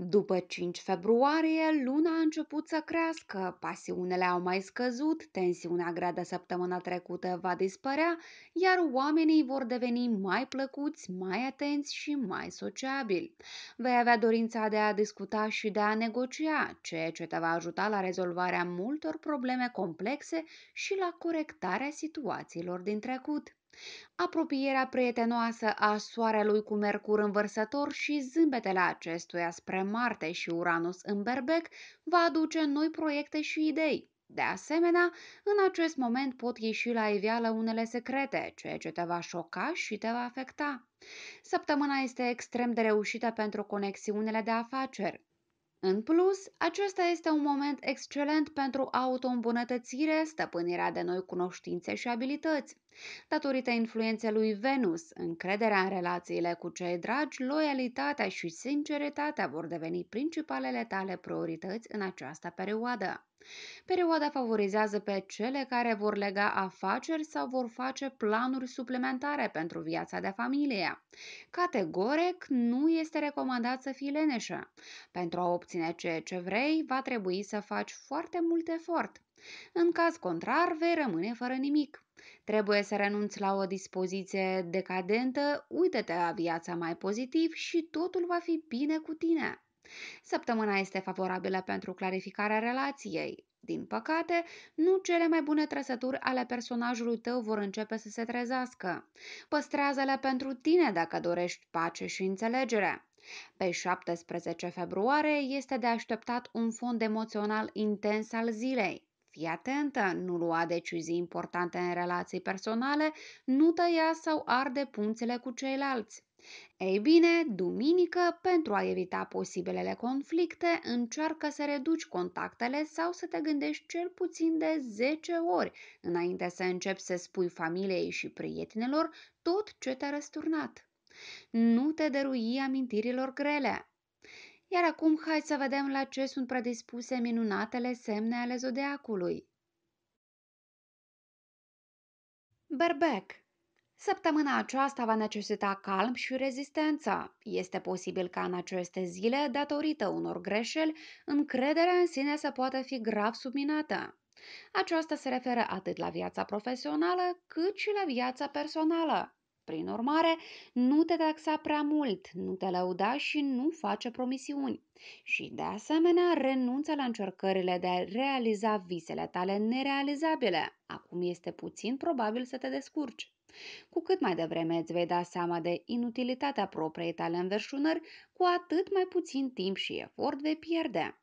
După 5 februarie, luna a început să crească, pasiunile au mai scăzut, tensiunea grea de săptămâna trecută va dispărea, iar oamenii vor deveni mai plăcuți, mai atenți și mai sociabili. Vei avea dorința de a discuta și de a negocia, ceea ce te va ajuta la rezolvarea multor probleme complexe și la corectarea situațiilor din trecut. Apropierea prietenoasă a Soarelui cu Mercur în vărsător și zâmbetele acestuia spre Marte și Uranus în berbec va aduce noi proiecte și idei. De asemenea, în acest moment pot ieși la iveală unele secrete, ceea ce te va șoca și te va afecta. Săptămâna este extrem de reușită pentru conexiunile de afaceri. În plus, acesta este un moment excelent pentru auto-îmbunătățire, stăpânirea de noi cunoștințe și abilități. Datorită influenței lui Venus, încrederea în relațiile cu cei dragi, loialitatea și sinceritatea vor deveni principalele tale priorități în această perioadă. Perioada favorizează pe cele care vor lega afaceri sau vor face planuri suplimentare pentru viața de familie. Categoric, nu este recomandat să fii leneșă. Pentru a obține ceea ce vrei, va trebui să faci foarte mult efort. În caz contrar, vei rămâne fără nimic. Trebuie să renunți la o dispoziție decadentă, uită-te la viața mai pozitiv și totul va fi bine cu tine. Săptămâna este favorabilă pentru clarificarea relației. Din păcate, nu cele mai bune trăsături ale personajului tău vor începe să se trezească. Păstrează-le pentru tine dacă dorești pace și înțelegere. Pe 17 februarie este de așteptat un fond emoțional intens al zilei. Fii atentă, nu lua decizii importante în relații personale, nu tăia sau arde punțele cu ceilalți. Ei bine, duminică, pentru a evita posibilele conflicte, încearcă să reduci contactele sau să te gândești cel puțin de 10 ori înainte să începi să spui familiei și prietenilor tot ce te-a răsturnat. Nu te dărui amintirilor grele, iar acum hai să vedem la ce sunt predispuse minunatele semne ale zodiacului. Berbec Săptămâna aceasta va necesita calm și rezistență. Este posibil ca în aceste zile, datorită unor greșeli, încrederea în sine să poată fi grav subminată. Aceasta se referă atât la viața profesională, cât și la viața personală. Prin urmare, nu te taxa prea mult, nu te lăuda și nu face promisiuni. Și de asemenea, renunță la încercările de a realiza visele tale nerealizabile. Acum este puțin probabil să te descurci. Cu cât mai devreme îți vei da seama de inutilitatea propriei tale înverșunări, cu atât mai puțin timp și efort vei pierde.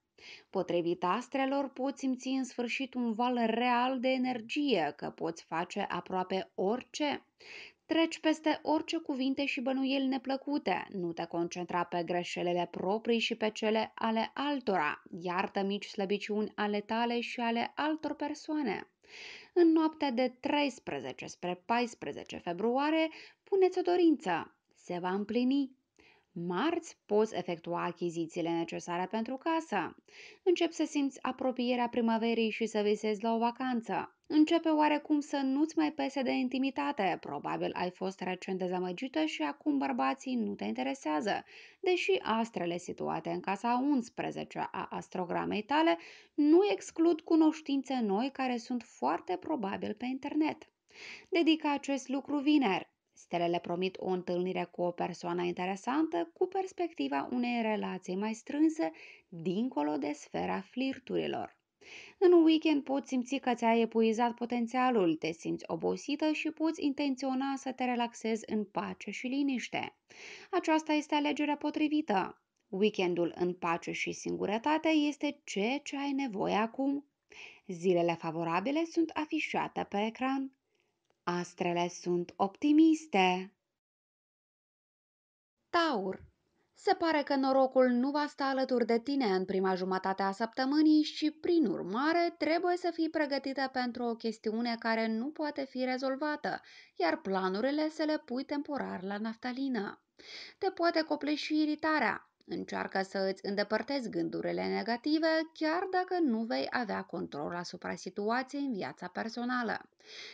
Potrivit astrelor, poți simți în sfârșit un val real de energie, că poți face aproape orice. Treci peste orice cuvinte și bănuieli neplăcute, nu te concentra pe greșelele proprii și pe cele ale altora, iartă mici slăbiciuni ale tale și ale altor persoane. În noaptea de 13 spre 14 februarie, puneți o dorință. Se va împlini Marți poți efectua achizițiile necesare pentru casă. Încep să simți apropierea primăverii și să visezi la o vacanță. Începe oarecum să nu-ți mai pese de intimitate. Probabil ai fost recent dezamăgită și acum bărbații nu te interesează, deși astrele situate în casa 11 a astrogramei tale nu exclud cunoștințe noi care sunt foarte probabil pe internet. Dedica acest lucru vineri. Stelele promit o întâlnire cu o persoană interesantă cu perspectiva unei relații mai strânse dincolo de sfera flirturilor. În weekend poți simți că ți-ai epuizat potențialul, te simți obosită și poți intenționa să te relaxezi în pace și liniște. Aceasta este alegerea potrivită. Weekendul în pace și singurătate este ceea ce ai nevoie acum. Zilele favorabile sunt afișate pe ecran. Astrele sunt optimiste. Taur se pare că norocul nu va sta alături de tine în prima jumătate a săptămânii și, prin urmare, trebuie să fii pregătită pentru o chestiune care nu poate fi rezolvată, iar planurile să le pui temporar la naftalină. Te poate copleși iritarea, Încearcă să îți îndepărtezi gândurile negative, chiar dacă nu vei avea control asupra situației în viața personală.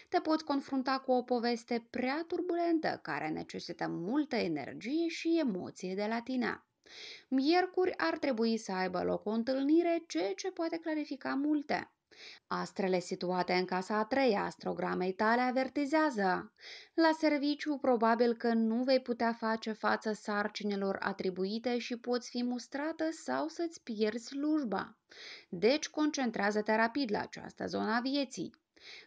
Te poți confrunta cu o poveste prea turbulentă, care necesită multă energie și emoție de la tine. Miercuri ar trebui să aibă loc o întâlnire, ceea ce poate clarifica multe. Astrele situate în casa a treia astrogramei tale avertizează. La serviciu, probabil că nu vei putea face față sarcinilor atribuite și poți fi mustrată sau să-ți pierzi slujba. Deci, concentrează-te rapid la această zonă a vieții.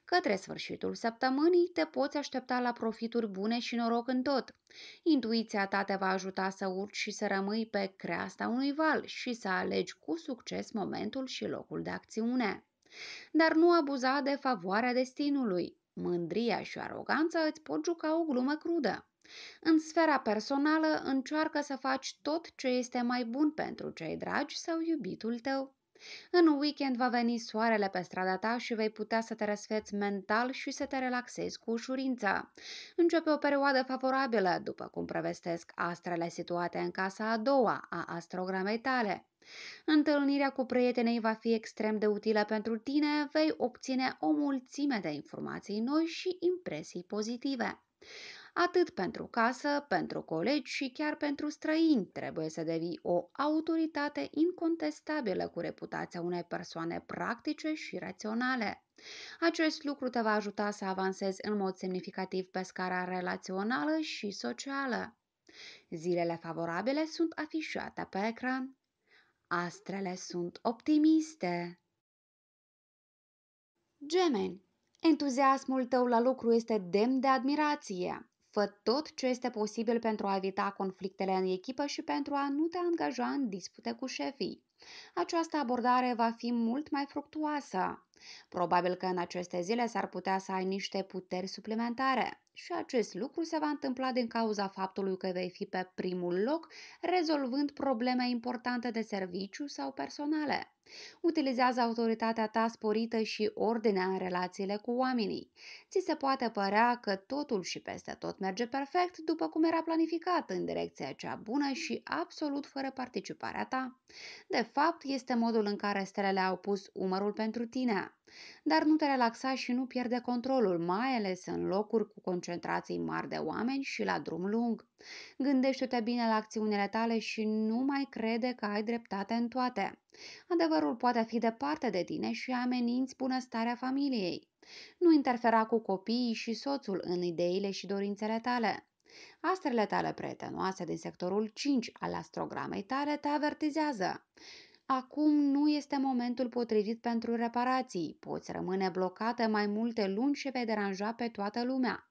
Către sfârșitul săptămânii te poți aștepta la profituri bune și noroc în tot. Intuiția ta te va ajuta să urci și să rămâi pe creasta unui val și să alegi cu succes momentul și locul de acțiune dar nu abuza de favoarea destinului. Mândria și aroganța îți pot juca o glumă crudă. În sfera personală încearcă să faci tot ce este mai bun pentru cei dragi sau iubitul tău. În weekend va veni soarele pe strada ta și vei putea să te răsfeți mental și să te relaxezi cu ușurință. Începe o perioadă favorabilă, după cum prevestesc astrele situate în casa a doua a astrogramei tale. Întâlnirea cu prietenii va fi extrem de utilă pentru tine, vei obține o mulțime de informații noi și impresii pozitive atât pentru casă, pentru colegi și chiar pentru străini trebuie să devii o autoritate incontestabilă cu reputația unei persoane practice și raționale. Acest lucru te va ajuta să avansezi în mod semnificativ pe scara relațională și socială. Zilele favorabile sunt afișate pe ecran. Astrele sunt optimiste. Gemeni, entuziasmul tău la lucru este demn de admirație. Fă tot ce este posibil pentru a evita conflictele în echipă și pentru a nu te angaja în dispute cu șefii. Această abordare va fi mult mai fructuoasă. Probabil că în aceste zile s-ar putea să ai niște puteri suplimentare. Și acest lucru se va întâmpla din cauza faptului că vei fi pe primul loc, rezolvând probleme importante de serviciu sau personale. Utilizează autoritatea ta sporită și ordinea în relațiile cu oamenii. Ți se poate părea că totul și peste tot merge perfect după cum era planificat în direcția cea bună și absolut fără participarea ta. De fapt, este modul în care stelele au pus umărul pentru tine dar nu te relaxa și nu pierde controlul, mai ales în locuri cu concentrații mari de oameni și la drum lung. Gândește-te bine la acțiunile tale și nu mai crede că ai dreptate în toate. Adevărul poate fi departe de tine și ameninți bunăstarea familiei. Nu interfera cu copiii și soțul în ideile și dorințele tale. Astrele tale prietenoase din sectorul 5 al astrogramei tale te avertizează. Acum nu este momentul potrivit pentru reparații. Poți rămâne blocată mai multe luni și vei deranja pe toată lumea.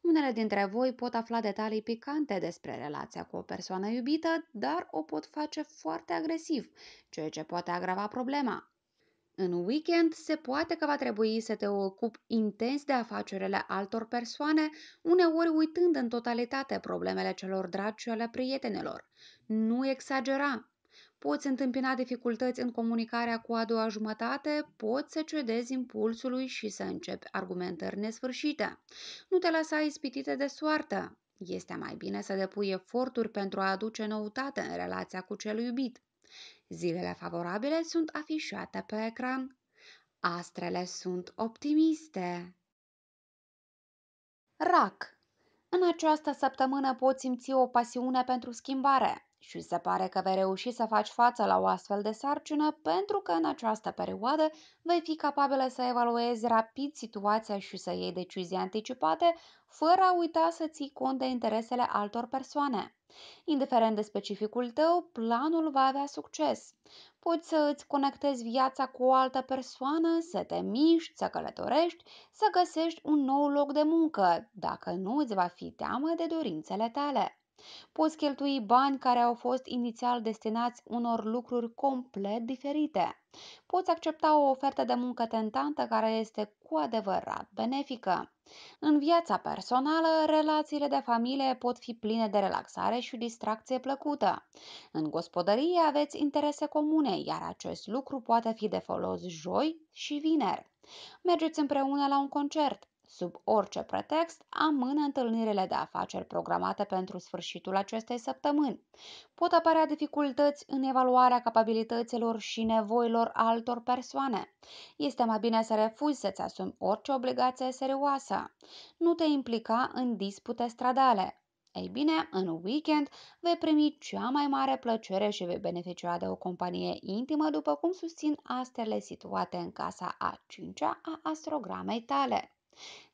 Unele dintre voi pot afla detalii picante despre relația cu o persoană iubită, dar o pot face foarte agresiv, ceea ce poate agrava problema. În weekend se poate că va trebui să te ocupi intens de afacerile altor persoane, uneori uitând în totalitate problemele celor dragi și ale prietenilor. Nu exagera, Poți întâmpina dificultăți în comunicarea cu a doua jumătate, poți să cedezi impulsului și să începi argumentări nesfârșite. Nu te lăsa ispitite de soartă. Este mai bine să depui eforturi pentru a aduce noutate în relația cu cel iubit. Zilele favorabile sunt afișate pe ecran. Astrele sunt optimiste. RAC În această săptămână poți simți o pasiune pentru schimbare și se pare că vei reuși să faci față la o astfel de sarcină pentru că în această perioadă vei fi capabilă să evaluezi rapid situația și să iei decizii anticipate fără a uita să ții cont de interesele altor persoane. Indiferent de specificul tău, planul va avea succes. Poți să îți conectezi viața cu o altă persoană, să te miști, să călătorești, să găsești un nou loc de muncă, dacă nu îți va fi teamă de dorințele tale. Poți cheltui bani care au fost inițial destinați unor lucruri complet diferite. Poți accepta o ofertă de muncă tentantă care este cu adevărat benefică. În viața personală, relațiile de familie pot fi pline de relaxare și distracție plăcută. În gospodărie aveți interese comune, iar acest lucru poate fi de folos joi și vineri. Mergeți împreună la un concert. Sub orice pretext, amână întâlnirile de afaceri programate pentru sfârșitul acestei săptămâni. Pot apărea dificultăți în evaluarea capabilităților și nevoilor altor persoane. Este mai bine să refuzi să-ți asumi orice obligație serioasă. Nu te implica în dispute stradale, ei bine, în weekend vei primi cea mai mare plăcere și vei beneficia de o companie intimă, după cum susțin astele situate în casa a cincea a astrogramei tale.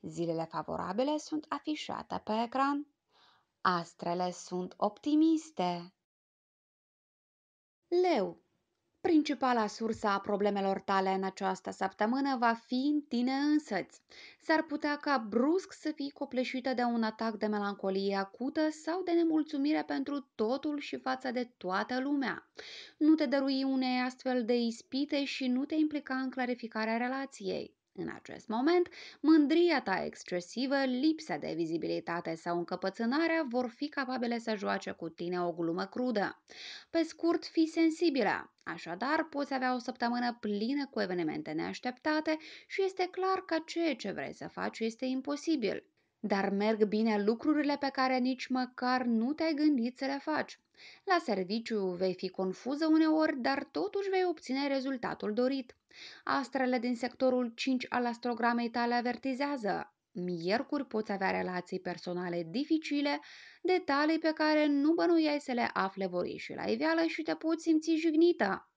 Zilele favorabile sunt afișate pe ecran. Astrele sunt optimiste. Leu. Principala sursă a problemelor tale în această săptămână va fi în tine însăți. S-ar putea ca brusc să fii copleșită de un atac de melancolie acută sau de nemulțumire pentru totul și față de toată lumea. Nu te dărui unei astfel de ispite și nu te implica în clarificarea relației. În acest moment, mândria ta excesivă, lipsa de vizibilitate sau încăpățânarea vor fi capabile să joace cu tine o glumă crudă. Pe scurt, fii sensibilă. Așadar, poți avea o săptămână plină cu evenimente neașteptate și este clar că ceea ce vrei să faci este imposibil. Dar merg bine lucrurile pe care nici măcar nu te-ai gândit să le faci. La serviciu vei fi confuză uneori, dar totuși vei obține rezultatul dorit. Astrele din sectorul 5 al astrogramei tale avertizează, Miercuri poți avea relații personale dificile, detalii pe care nu bănuiai să le afle vor ieși la iveală și te poți simți jignită.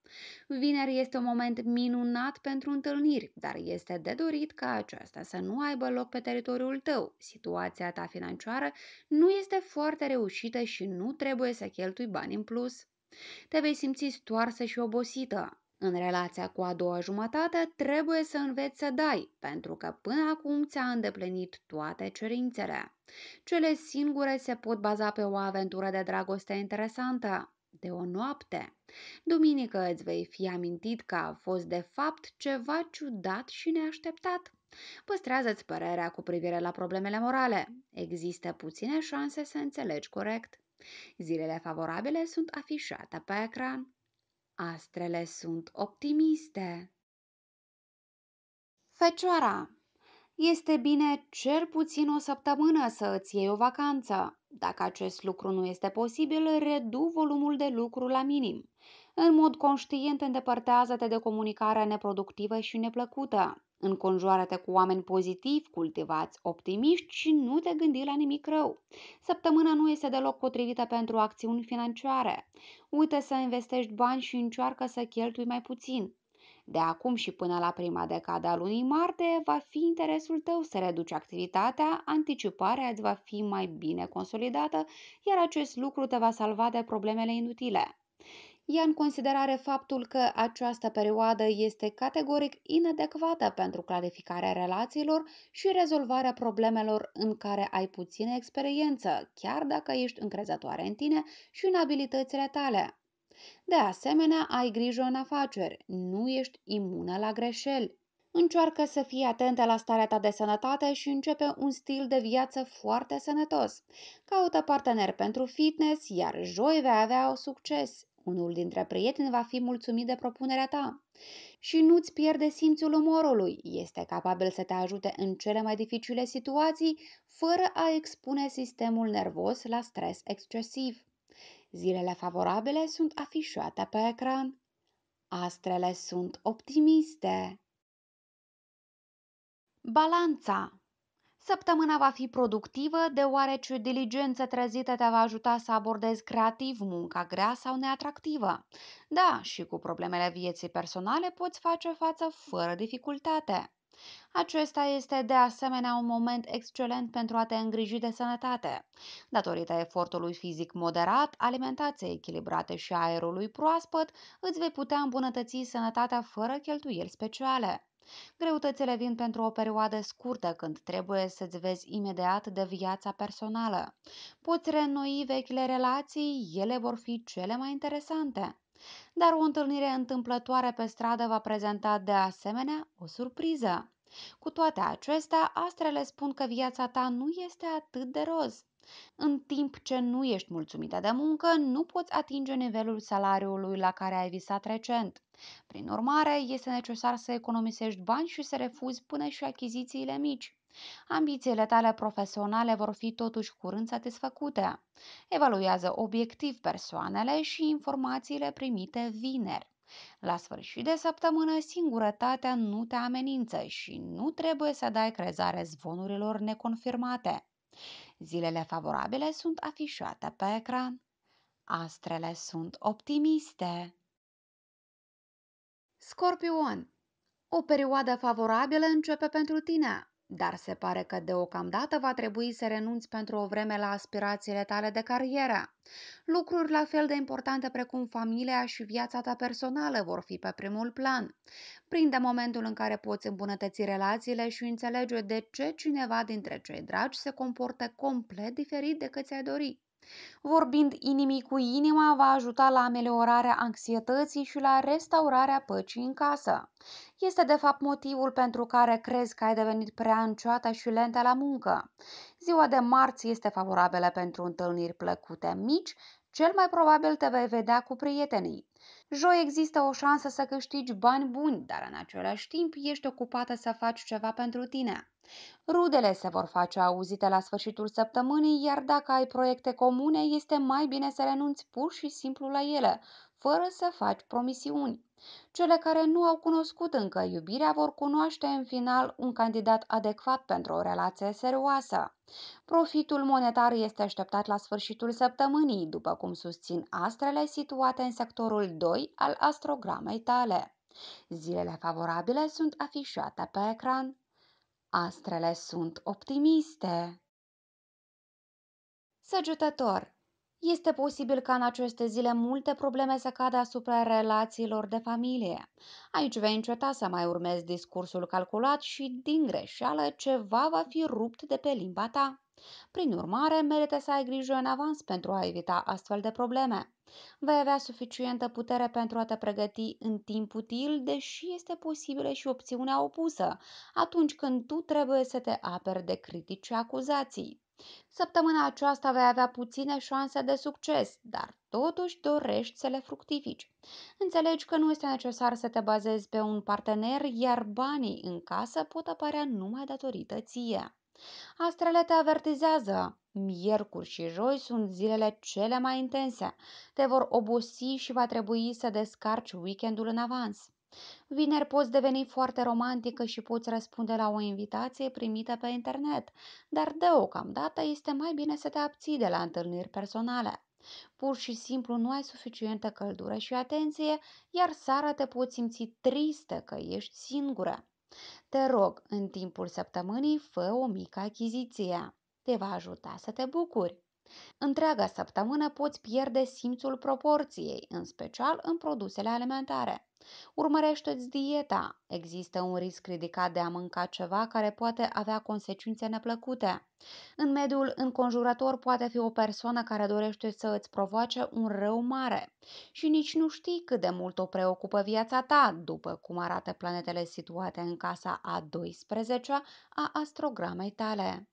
Vineri este un moment minunat pentru întâlniri, dar este de dorit ca aceasta să nu aibă loc pe teritoriul tău. Situația ta financiară nu este foarte reușită și nu trebuie să cheltui bani în plus. Te vei simți stoarsă și obosită. În relația cu a doua jumătate trebuie să înveți să dai, pentru că până acum ți-a îndeplinit toate cerințele. Cele singure se pot baza pe o aventură de dragoste interesantă, de o noapte. Duminică îți vei fi amintit că a fost de fapt ceva ciudat și neașteptat. Păstrează-ți părerea cu privire la problemele morale. Există puține șanse să înțelegi corect. Zilele favorabile sunt afișate pe ecran. Astrele sunt optimiste. Fecioara Este bine cel puțin o săptămână să îți iei o vacanță. Dacă acest lucru nu este posibil, redu volumul de lucru la minim. În mod conștient, îndepărtează-te de comunicarea neproductivă și neplăcută. Înconjoară-te cu oameni pozitivi, cultivați, optimiști și nu te gândi la nimic rău. Săptămâna nu este deloc potrivită pentru acțiuni financiare. Uită să investești bani și încearcă să cheltui mai puțin. De acum și până la prima decadă a lunii martie va fi interesul tău să reduci activitatea, anticiparea îți va fi mai bine consolidată, iar acest lucru te va salva de problemele inutile ia în considerare faptul că această perioadă este categoric inadecvată pentru clarificarea relațiilor și rezolvarea problemelor în care ai puțină experiență, chiar dacă ești încrezătoare în tine și în abilitățile tale. De asemenea, ai grijă în afaceri, nu ești imună la greșeli. Încearcă să fii atentă la starea ta de sănătate și începe un stil de viață foarte sănătos. Caută partener pentru fitness, iar joi vei avea o succes. Unul dintre prieteni va fi mulțumit de propunerea ta. Și nu-ți pierde simțul umorului. Este capabil să te ajute în cele mai dificile situații, fără a expune sistemul nervos la stres excesiv. Zilele favorabile sunt afișate pe ecran. Astrele sunt optimiste. Balanța Săptămâna va fi productivă, deoarece diligența trezită te va ajuta să abordezi creativ munca grea sau neatractivă. Da, și cu problemele vieții personale poți face față fără dificultate. Acesta este de asemenea un moment excelent pentru a te îngriji de sănătate. Datorită efortului fizic moderat, alimentației echilibrate și aerului proaspăt, îți vei putea îmbunătăți sănătatea fără cheltuieli speciale. Greutățile vin pentru o perioadă scurtă când trebuie să-ți vezi imediat de viața personală. Poți reînnoi vechile relații, ele vor fi cele mai interesante. Dar o întâlnire întâmplătoare pe stradă va prezenta de asemenea o surpriză. Cu toate acestea, astrele spun că viața ta nu este atât de roz. În timp ce nu ești mulțumită de muncă, nu poți atinge nivelul salariului la care ai visat recent. Prin urmare, este necesar să economisești bani și să refuzi până și achizițiile mici. Ambițiile tale profesionale vor fi totuși curând satisfăcute. Evaluează obiectiv persoanele și informațiile primite vineri. La sfârșit de săptămână, singurătatea nu te amenință și nu trebuie să dai crezare zvonurilor neconfirmate. Zilele favorabile sunt afișate pe ecran. Astrele sunt optimiste. Scorpion, o perioadă favorabilă începe pentru tine, dar se pare că deocamdată va trebui să renunți pentru o vreme la aspirațiile tale de carieră. Lucruri la fel de importante precum familia și viața ta personală vor fi pe primul plan. Prinde momentul în care poți îmbunătăți relațiile și înțelege de ce cineva dintre cei dragi se comportă complet diferit decât ți-ai dorit. Vorbind inimii cu inima va ajuta la ameliorarea anxietății și la restaurarea păcii în casă. Este de fapt motivul pentru care crezi că ai devenit prea încioată și lentă la muncă. Ziua de marți este favorabilă pentru întâlniri plăcute mici, cel mai probabil te vei vedea cu prietenii. Joi există o șansă să câștigi bani buni, dar în același timp ești ocupată să faci ceva pentru tine. Rudele se vor face auzite la sfârșitul săptămânii, iar dacă ai proiecte comune, este mai bine să renunți pur și simplu la ele, fără să faci promisiuni. Cele care nu au cunoscut încă iubirea vor cunoaște în final un candidat adecvat pentru o relație serioasă. Profitul monetar este așteptat la sfârșitul săptămânii, după cum susțin astrele situate în sectorul 2 al astrogramei tale. Zilele favorabile sunt afișate pe ecran. Astrele sunt optimiste. Săgetător este posibil ca în aceste zile multe probleme să cadă asupra relațiilor de familie. Aici vei înceta să mai urmezi discursul calculat și, din greșeală, ceva va fi rupt de pe limba ta. Prin urmare, merită să ai grijă în avans pentru a evita astfel de probleme. Vei avea suficientă putere pentru a te pregăti în timp util, deși este posibilă și opțiunea opusă, atunci când tu trebuie să te aperi de critici și acuzații. Săptămâna aceasta vei avea puține șanse de succes, dar totuși dorești să le fructifici. Înțelegi că nu este necesar să te bazezi pe un partener, iar banii în casă pot apărea numai datorită ție. Astrele te avertizează. Miercuri și joi sunt zilele cele mai intense. Te vor obosi și va trebui să descarci weekendul în avans. Vineri poți deveni foarte romantică și poți răspunde la o invitație primită pe internet, dar deocamdată este mai bine să te abții de la întâlniri personale. Pur și simplu nu ai suficientă căldură și atenție, iar sara te poți simți tristă că ești singură. Te rog, în timpul săptămânii, fă o mică achiziție. Te va ajuta să te bucuri. Întreaga săptămână poți pierde simțul proporției, în special în produsele alimentare. Urmărește-ți dieta. Există un risc ridicat de a mânca ceva care poate avea consecințe neplăcute. În mediul înconjurător poate fi o persoană care dorește să îți provoace un rău mare și nici nu știi cât de mult o preocupă viața ta, după cum arată planetele situate în casa a 12-a a astrogramei tale.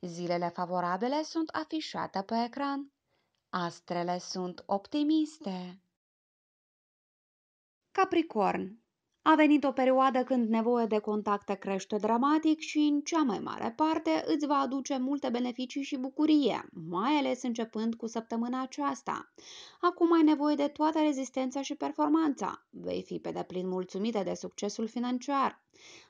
Zilele favorabile sunt afișate pe ecran. Astrele sunt optimiste. Capricorn a venit o perioadă când nevoia de contacte crește dramatic și, în cea mai mare parte, îți va aduce multe beneficii și bucurie, mai ales începând cu săptămâna aceasta. Acum ai nevoie de toată rezistența și performanța. Vei fi pe deplin mulțumită de succesul financiar.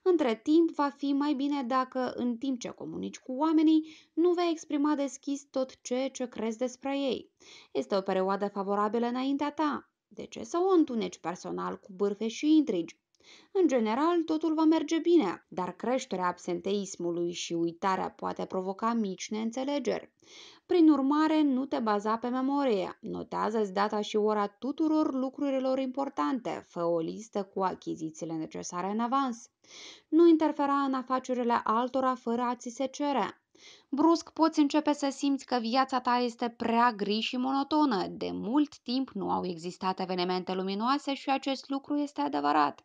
Între timp, va fi mai bine dacă, în timp ce comunici cu oamenii, nu vei exprima deschis tot ceea ce crezi despre ei. Este o perioadă favorabilă înaintea ta. De ce să o întuneci personal cu bârfe și intrigi? În general, totul va merge bine, dar creșterea absenteismului și uitarea poate provoca mici neînțelegeri. Prin urmare, nu te baza pe memorie. Notează-ți data și ora tuturor lucrurilor importante. Fă o listă cu achizițiile necesare în avans. Nu interfera în afacerile altora fără a ți se cere. Brusc poți începe să simți că viața ta este prea gri și monotonă. De mult timp nu au existat evenimente luminoase și acest lucru este adevărat.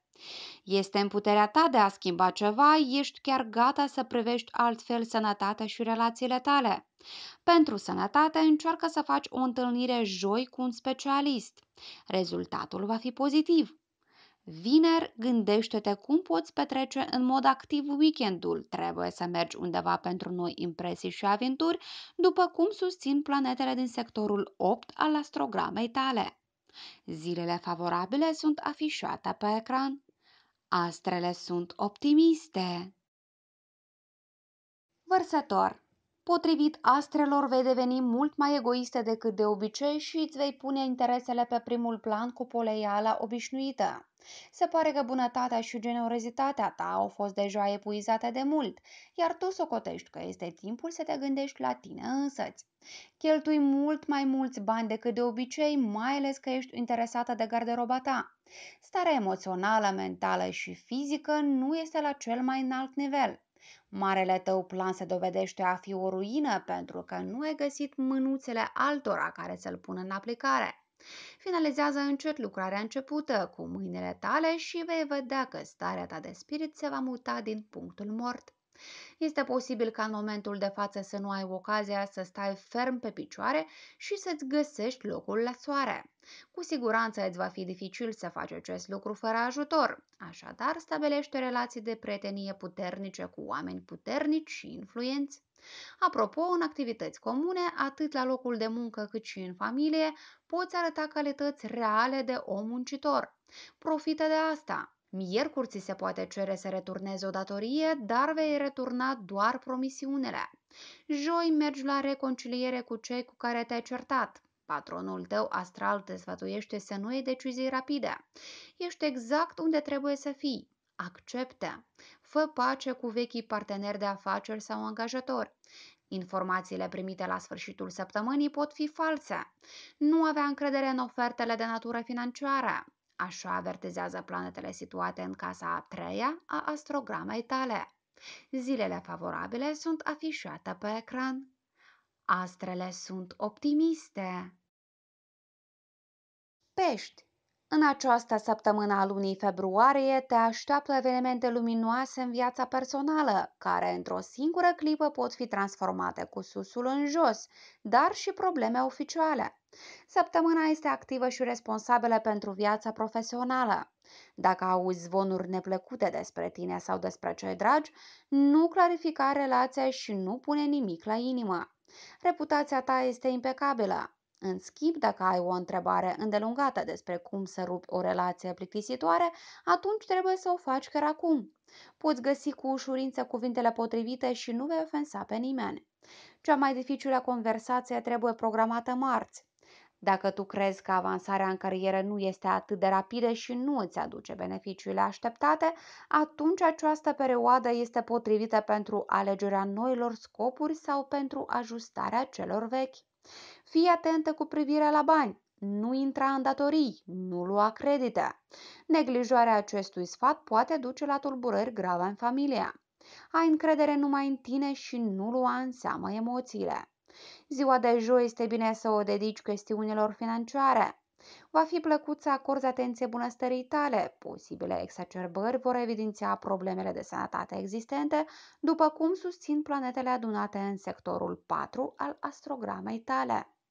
Este în puterea ta de a schimba ceva, ești chiar gata să privești altfel sănătatea și relațiile tale. Pentru sănătate, încearcă să faci o întâlnire joi cu un specialist. Rezultatul va fi pozitiv. Vineri, gândește-te cum poți petrece în mod activ weekendul. Trebuie să mergi undeva pentru noi impresii și aventuri, după cum susțin planetele din sectorul 8 al astrogramei tale. Zilele favorabile sunt afișate pe ecran. Astrele sunt optimiste. Vărsător Potrivit astrelor, vei deveni mult mai egoiste decât de obicei și îți vei pune interesele pe primul plan cu poleiala obișnuită. Se pare că bunătatea și generozitatea ta au fost deja epuizate de mult, iar tu socotești că este timpul să te gândești la tine însăți. Cheltui mult mai mulți bani decât de obicei, mai ales că ești interesată de garderoba ta. Starea emoțională, mentală și fizică nu este la cel mai înalt nivel. Marele tău plan se dovedește a fi o ruină pentru că nu ai găsit mânuțele altora care să-l pună în aplicare. Finalizează încet lucrarea începută cu mâinile tale și vei vedea că starea ta de spirit se va muta din punctul mort este posibil ca în momentul de față să nu ai ocazia să stai ferm pe picioare și să-ți găsești locul la soare. Cu siguranță îți va fi dificil să faci acest lucru fără ajutor, așadar stabilește relații de prietenie puternice cu oameni puternici și influenți. Apropo, în activități comune, atât la locul de muncă cât și în familie, poți arăta calități reale de om muncitor. Profită de asta! Miercuri ți se poate cere să returnezi o datorie, dar vei returna doar promisiunile. Joi mergi la reconciliere cu cei cu care te-ai certat. Patronul tău astral te sfătuiește să nu iei decizii rapide. Ești exact unde trebuie să fii. Accepte. Fă pace cu vechii parteneri de afaceri sau angajatori. Informațiile primite la sfârșitul săptămânii pot fi false. Nu avea încredere în ofertele de natură financiară. Așa avertizează planetele situate în casa a treia a astrogramei tale. Zilele favorabile sunt afișate pe ecran. Astrele sunt optimiste. Pești în această săptămână a lunii februarie te așteaptă evenimente luminoase în viața personală, care într-o singură clipă pot fi transformate cu susul în jos, dar și probleme oficiale. Săptămâna este activă și responsabilă pentru viața profesională. Dacă auzi zvonuri neplăcute despre tine sau despre cei dragi, nu clarifica relația și nu pune nimic la inimă. Reputația ta este impecabilă. În schimb, dacă ai o întrebare îndelungată despre cum să rupi o relație plictisitoare, atunci trebuie să o faci chiar acum. Poți găsi cu ușurință cuvintele potrivite și nu vei ofensa pe nimeni. Cea mai dificilă conversație trebuie programată marți. Dacă tu crezi că avansarea în carieră nu este atât de rapidă și nu îți aduce beneficiile așteptate, atunci această perioadă este potrivită pentru alegerea noilor scopuri sau pentru ajustarea celor vechi. Fii atentă cu privire la bani, nu intra în datorii, nu lua credite. Neglijarea acestui sfat poate duce la tulburări grave în familie. Ai încredere numai în tine și nu lua în seamă emoțiile. Ziua de joi este bine să o dedici chestiunilor financiare. Va fi plăcut să acorzi atenție bunăstării tale. Posibile exacerbări vor evidenția problemele de sănătate existente, după cum susțin planetele adunate în sectorul 4 al astrogramei tale.